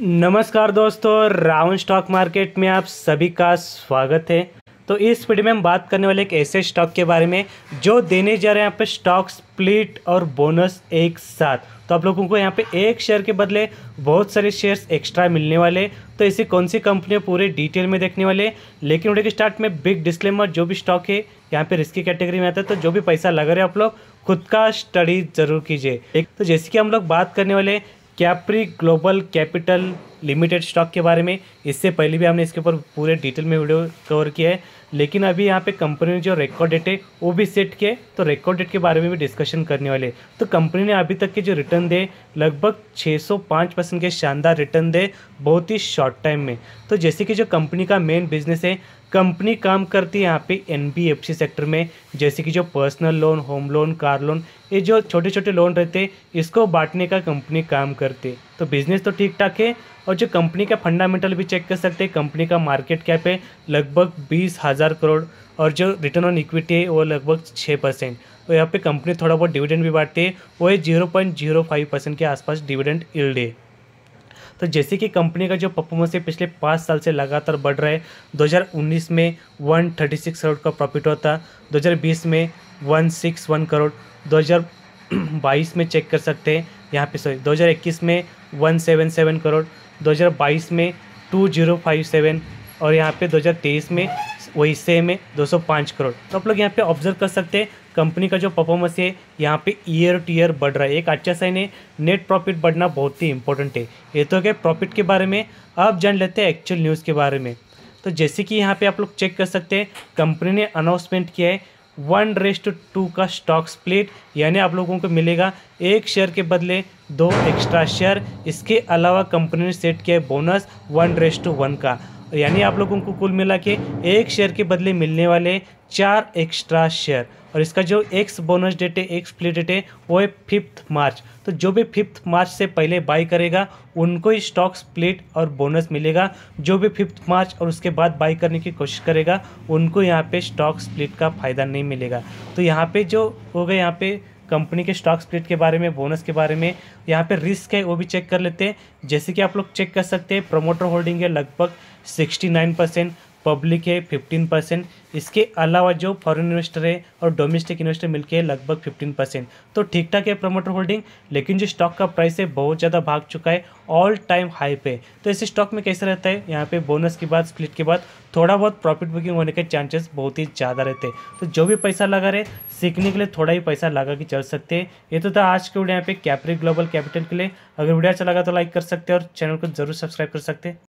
नमस्कार दोस्तों round stock market में आप सभी का स्वागत है तो इस वीडियो में हम बात करने वाले एक ऐसे स्टॉक के बारे में जो देने जा रहे हैं यहाँ पे स्टॉक स्प्लिट और बोनस एक साथ तो आप लोगों को यहाँ पे एक शेयर के बदले बहुत सारे शेयर्स एक्स्ट्रा मिलने वाले तो ऐसी कौन सी कंपनी पूरे डिटेल में देखने वाले लेकिन वीडियो के स्टार्ट में बिग डिस्क्लेमर जो भी स्टॉक है यहाँ पे रिस्की कैटेगरी में आता है तो जो भी पैसा लगा रहे आप लोग खुद का स्टडी जरूर कीजिए तो जैसे कि हम लोग बात करने वाले Capri Global Capital Limited stock के बारे में इससे पहले भी हमने इसके ऊपर पूरे डिटेल में वीडियो कवर किया है लेकिन अभी यहाँ पे कंपनी ने जो रिकॉर्ड डेट है वो भी सेट किया है तो रिकॉर्ड डेट के बारे में भी डिस्कशन करने वाले तो कंपनी ने अभी तक के जो रिटर्न दे लगभग 605 परसेंट के शानदार रिटर्न दे बहुत ही शॉर्ट टाइम में तो जैसे कि जो कंपनी का मेन बिजनेस है कंपनी काम करती है यहाँ पे एनबीएफसी सेक्टर में जैसे कि जो personal loan home loan car loan ये जो छोटे छोटे लोन रहते हैं इसको बांटने का कंपनी काम करती है तो बिजनेस तो ठीक ठाक है और जो कंपनी का फंडामेंटल भी चेक कर सकते हैं कंपनी का मार्केट कैप है लगभग बीस हज़ार करोड़ और जो रिटर्न ऑन इक्विटी है वो लगभग छः परसेंट और यहाँ पे कंपनी थोड़ा बहुत डिविडेंड भी बांटती है वो है zero point zero five percent के आसपास डिविडेंड इल्ड है तो जैसे कि कंपनी का जो परफॉर्मेंस है पिछले पाँच साल से लगातार बढ़ रहा है 2019 में 136 करोड़ का प्रॉफिट होता 2020 में 161 करोड़ 2022 में चेक कर सकते हैं यहाँ पे सॉरी 2021 में 177 करोड़ 2022 में 2057 और यहाँ पे 2023 में वही सेम है 205 करोड़ तो आप लोग यहाँ पे ऑब्जर्व कर सकते हैं कंपनी का जो परफॉर्मेंस है यहाँ पे ईयर टू ईयर बढ़ रहा है एक अच्छा साइन है नेट प्रॉफिट बढ़ना बहुत ही इंपॉर्टेंट है ये तो क्या प्रॉफिट के बारे में आप जान लेते हैं एक्चुअल न्यूज़ के बारे में तो जैसे कि यहाँ पे आप लोग चेक कर सकते हैं कंपनी ने अनाउंसमेंट किया है वन रेस्ट टू का स्टॉक स्प्लिट यानी आप लोगों को मिलेगा एक शेयर के बदले दो एक्स्ट्रा शेयर इसके अलावा कंपनी ने सेट किया है bonus one rest two one का यानी आप लोगों को कुल मिला के एक शेयर के बदले मिलने वाले चार एक्स्ट्रा शेयर और इसका जो एक्स बोनस डेट है एक्स प्ले डेट है वो है फिफ्थ मार्च तो जो भी फिफ्थ मार्च से पहले बाई करेगा उनको ही स्टॉक स्प्लिट और बोनस मिलेगा जो भी फिफ्थ मार्च और उसके बाद बाई करने की कोशिश करेगा उनको यहाँ पे स्टॉक स्प्लिट का फ़ायदा नहीं मिलेगा तो यहाँ पे जो होगा यहाँ पे कंपनी के स्टॉक स्प्लिट के बारे में बोनस के बारे में यहाँ पे रिस्क है वो भी चेक कर लेते हैं जैसे कि आप लोग चेक कर सकते हैं प्रोमोटर होल्डिंग है लगभग सिक्सटी नाइन परसेंट पब्लिक है फिफ्टीन परसेंट इसके अलावा जो फॉरेन इन्वेस्टर है और डोमेस्टिक इन्वेस्टर मिलके लगभग फिफ्टीन परसेंट तो ठीक ठाक है प्रमोटर होल्डिंग लेकिन जो स्टॉक का प्राइस है बहुत ज़्यादा भाग चुका है ऑल टाइम हाई पे तो इस स्टॉक में कैसे रहता है यहाँ पे बोनस के बाद स्प्लिट के बाद थोड़ा बहुत प्रॉफिट बुकिंग होने के चांसेस बहुत ही ज़्यादा रहते हैं तो जो भी पैसा लगा रहे सीखने के लिए थोड़ा ही पैसा लगा के चल सकते हैं ये तो था आज के वीडियो यहाँ पे कैपरी ग्लोबल कैपिटल के लिए अगर वीडियो अच्छा लगा तो लाइक कर सकते हैं और चैनल को जरूर सब्सक्राइब कर सकते हैं